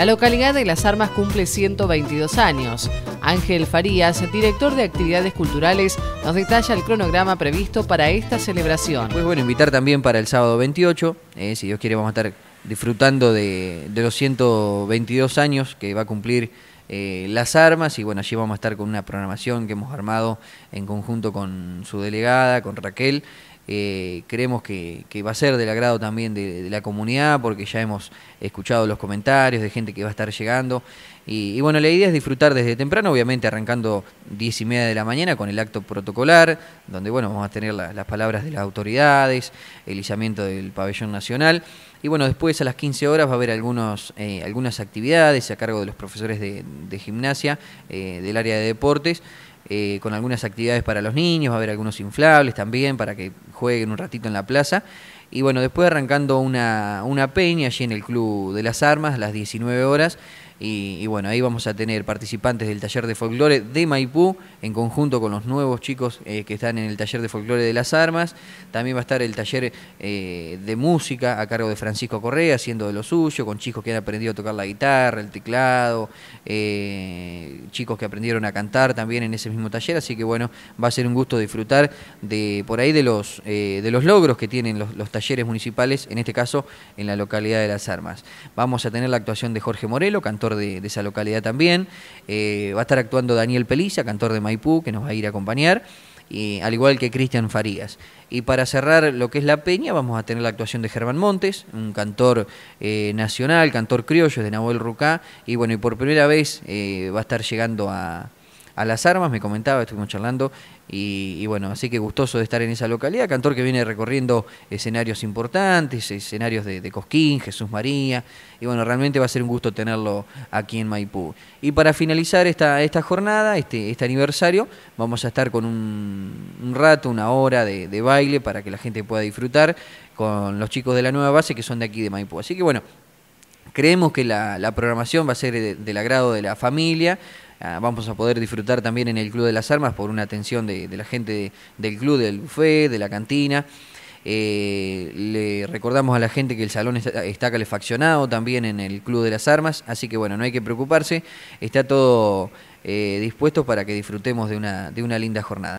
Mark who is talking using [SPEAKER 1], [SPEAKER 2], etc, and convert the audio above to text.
[SPEAKER 1] La localidad de Las Armas cumple 122 años. Ángel Farías, director de actividades culturales, nos detalla el cronograma previsto para esta celebración. Pues bueno, invitar también para el sábado 28, eh, si Dios quiere vamos a estar disfrutando de, los 122 años que va a cumplir eh, las armas y bueno, allí vamos a estar con una programación que hemos armado en conjunto con su delegada, con Raquel, eh, creemos que, va a ser del agrado también de, la comunidad, porque ya hemos escuchado los comentarios de gente que va a estar llegando. Y, bueno, la idea es disfrutar desde temprano, obviamente arrancando 10 y media de la mañana con el acto protocolar, donde bueno, vamos a tener las palabras de las autoridades, el izamiento del pabellón nacional. Y bueno, después a las 15 horas va a haber algunos, eh, algunas actividades a cargo de los profesores de, gimnasia eh, del área de deportes. con algunas actividades para los niños, va a haber algunos inflables también para que jueguen un ratito en la plaza. Y bueno, después arrancando una, peña allí en el Club de las Armas a las 19 horas. Y, bueno, ahí vamos a tener participantes del taller de folclore de Maipú, en conjunto con los nuevos chicos eh, que están en el taller de folclore de las armas. También va a estar el taller eh, de música a cargo de Francisco Correa, haciendo de lo suyo, con chicos que han aprendido a tocar la guitarra, el teclado, eh, chicos que aprendieron a cantar también en ese mismo taller. Así que bueno, va a ser un gusto disfrutar de por ahí de los, de los logros que tienen los, los talleres municipales, en este caso en la localidad de las armas. Vamos a tener la actuación de Jorge Morelo, cantor de, esa localidad también. Eh, va a estar actuando Daniel Pelisa, cantor de Maipú, que nos va a ir a acompañar. Y, al igual que Cristian Farías. Y para cerrar lo que es la peña, vamos a tener la actuación de Germán Montes, un cantor eh, nacional, cantor criollo de Nahuel Rucá, y bueno, y por primera vez eh, va a estar llegando a, a las armas, me comentaba, estuvimos charlando, y, bueno, así que gustoso de estar en esa localidad, cantor que viene recorriendo escenarios importantes, escenarios de, Cosquín, Jesús María, y bueno, realmente va a ser un gusto tenerlo aquí en Maipú. Y para finalizar esta, esta jornada, este, este aniversario, vamos a estar con un, rato, una hora de, baile para que la gente pueda disfrutar con los chicos de la nueva base que son de aquí de Maipú. Así que bueno, creemos que la, programación va a ser del agrado de la familia, Ah, vamos a poder disfrutar también en el Club de las Armas por una atención de, la gente del club, del buffet, de la cantina. Eh, le recordamos a la gente que el salón está, calefaccionado también en el Club de las Armas, así que bueno, no hay que preocuparse, está todo eh, dispuesto para que disfrutemos de una linda jornada.